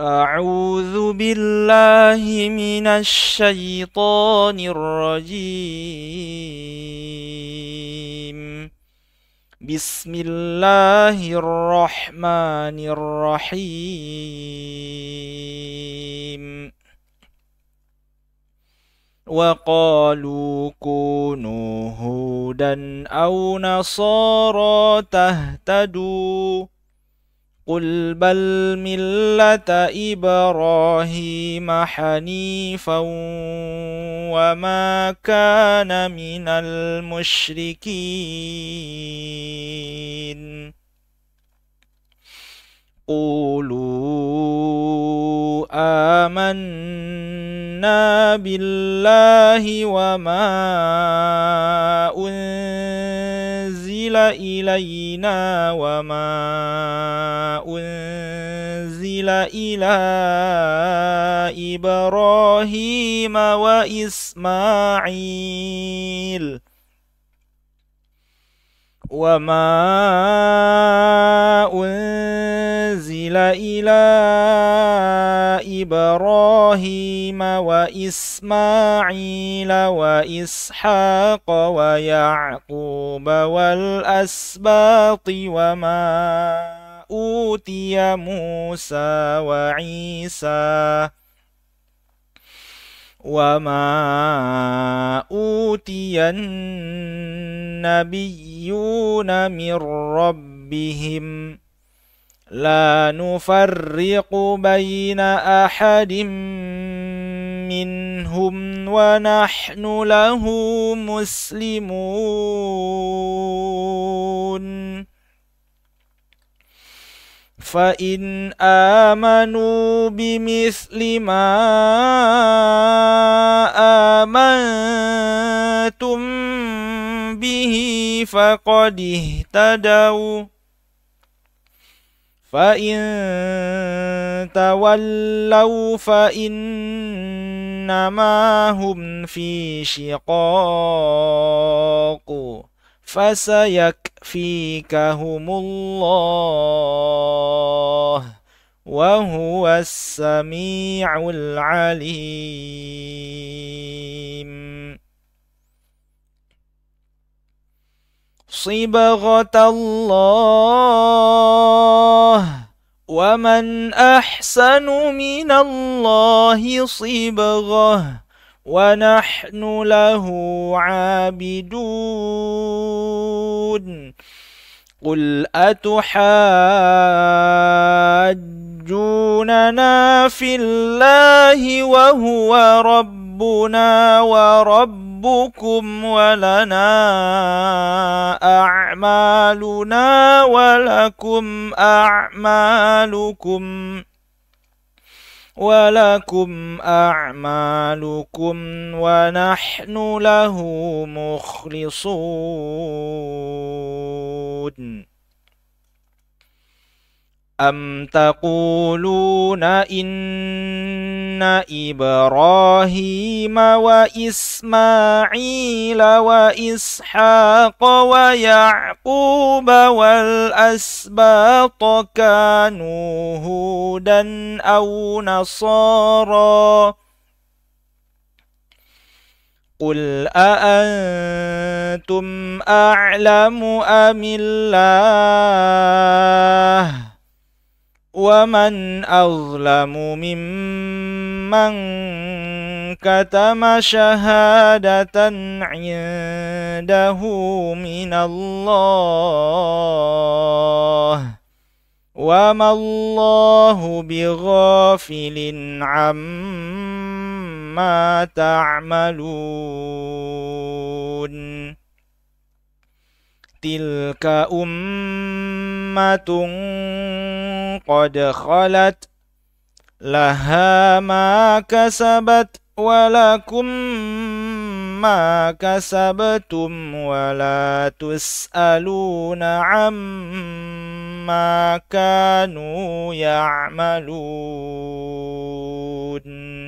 أعوذ بالله من الشيطان الرجيم بسم الله الرحمن الرحيم وقالوا كونوا هودا أو نصارى تهتدوا قل بل ملة إبراهيم حنيفا وما كان من المشركين قولوا آمنا بالله وما أنزل أنزل إلينا وما أنزل إلى إبراهيم وإسماعيل وما أنزل إلى إبراهيم وإسماعيل وإسحاق ويعقوب والأسباط وما أوتي موسى وعيسى وما أوتي النبيون من ربهم لا نفرق بين أحد منهم ونحن له مسلمون فإن آمنوا بمثل ما آمنتم به فقد اهتدوا فإن تولوا فإن إنما هم في شقاق فسيكفيكهم الله وهو السميع العليم صبغة الله ومن أحسن من الله صبغه ونحن له عابدون قل أتحاجوننا في الله وهو رب ربنا وربكم ولنا أعمالنا ولكم أعمالكم ولكم أعمالكم ونحن له مخلصون أم تقولون إن إبراهيم وإسماعيل وإسحاق ويعقوب والأسباط كانوا هودا أو نصارا قل أأنتم أعلم أم الله ومن أظلم ممن كتم شهادة عنده من الله وما الله بغافل عما تعملون تلك أمة قد خلت لها ما كسبت ولكم ما كسبتم ولا تسألون عما كانوا يعملون